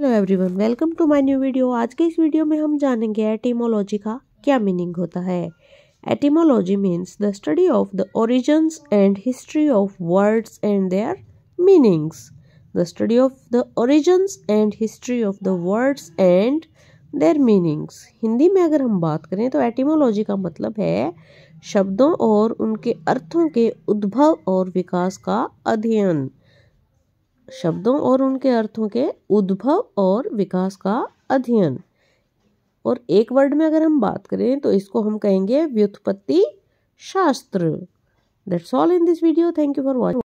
hello everyone welcome to my new video आज के इस वीडियो में हम जानेंगे एटीमोलॉजी का क्या मीनिंग होता है etymology means the study of the origins and history of words and their meanings the study of the origins and history of the words and their meanings Hindi में अगर हम बात करें तो एटीमोलॉजी का मतलब है शब्दों और उनके अर्थों के उद्भव और विकास का अध्ययन शब्दों और उनके अर्थों के उद्भव और विकास का अध्ययन और एक वर्ड में अगर हम बात करें तो इसको हम कहेंगे व्युत्पत्ति शास्त्र that's all in this video thank you for watching